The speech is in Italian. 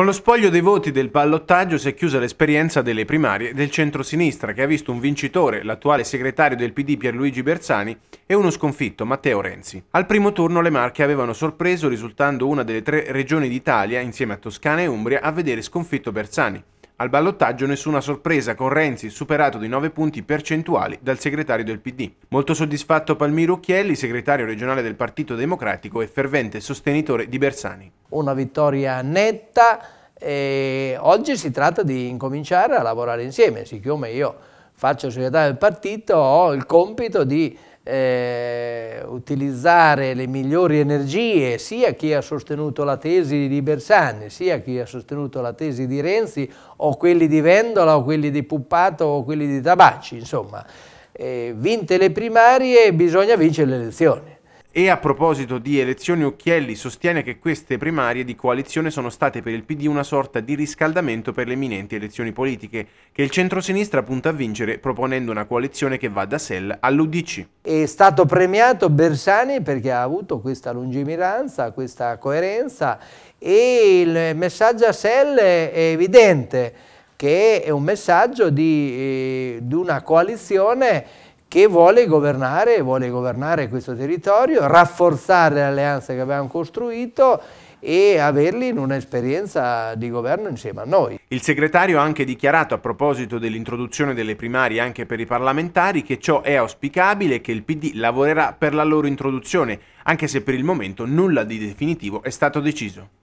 Con lo spoglio dei voti del ballottaggio si è chiusa l'esperienza delle primarie del centro-sinistra, che ha visto un vincitore, l'attuale segretario del PD Pierluigi Bersani, e uno sconfitto, Matteo Renzi. Al primo turno le Marche avevano sorpreso, risultando una delle tre regioni d'Italia, insieme a Toscana e Umbria, a vedere sconfitto Bersani. Al ballottaggio nessuna sorpresa con Renzi superato di 9 punti percentuali dal segretario del PD. Molto soddisfatto Palmiro Occhielli, segretario regionale del Partito Democratico e fervente sostenitore di Bersani una vittoria netta e oggi si tratta di incominciare a lavorare insieme, siccome io faccio società del partito ho il compito di eh, utilizzare le migliori energie sia chi ha sostenuto la tesi di Bersani, sia chi ha sostenuto la tesi di Renzi o quelli di Vendola o quelli di Puppato o quelli di Tabacci, insomma. Eh, vinte le primarie bisogna vincere le elezioni. E a proposito di elezioni Occhielli sostiene che queste primarie di coalizione sono state per il PD una sorta di riscaldamento per le imminenti elezioni politiche, che il centrosinistra punta a vincere proponendo una coalizione che va da SEL all'Udc. È stato premiato Bersani perché ha avuto questa lungimiranza, questa coerenza e il messaggio a SEL è evidente, che è un messaggio di, eh, di una coalizione che vuole governare, vuole governare questo territorio, rafforzare le alleanze che abbiamo costruito e averli in un'esperienza di governo insieme a noi. Il segretario ha anche dichiarato a proposito dell'introduzione delle primarie anche per i parlamentari che ciò è auspicabile e che il PD lavorerà per la loro introduzione, anche se per il momento nulla di definitivo è stato deciso.